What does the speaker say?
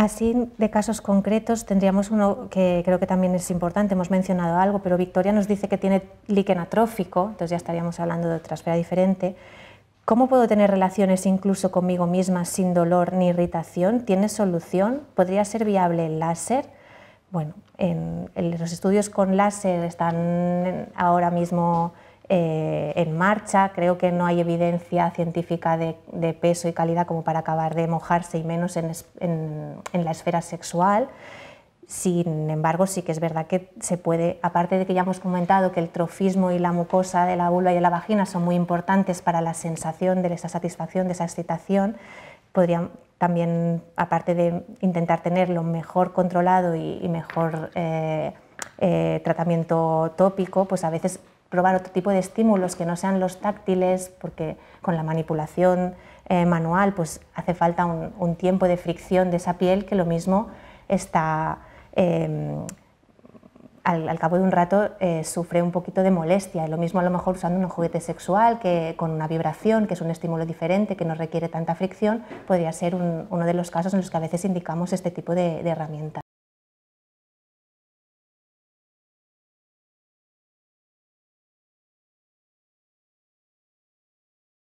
Así, de casos concretos, tendríamos uno que creo que también es importante, hemos mencionado algo, pero Victoria nos dice que tiene líquen atrófico, entonces ya estaríamos hablando de otra esfera diferente. ¿Cómo puedo tener relaciones incluso conmigo misma sin dolor ni irritación? ¿Tiene solución? ¿Podría ser viable el láser? Bueno, en los estudios con láser están ahora mismo eh, en marcha. Creo que no hay evidencia científica de, peso y calidad como para acabar de mojarse y menos en, la esfera sexual. Sin embargo, sí que es verdad que se puede, aparte de que ya hemos comentado que el trofismo y la mucosa de la vulva y de la vagina son muy importantes para la sensación de esa satisfacción, de esa excitación, podrían también, aparte de intentar tenerlo mejor controlado y, mejor eh, eh, tratamiento tópico, pues a veces probar otro tipo de estímulos que no sean los táctiles, porque con la manipulación eh, manual pues hace falta un, tiempo de fricción de esa piel que lo mismo está em, al, cabo de un rato eh, sufre un poquito de molestia, y lo mismo a lo mejor usando un juguete sexual que con una vibración, que es un estímulo diferente, que no requiere tanta fricción, podría ser uno de los casos en los que a veces indicamos este tipo de, de herramientas.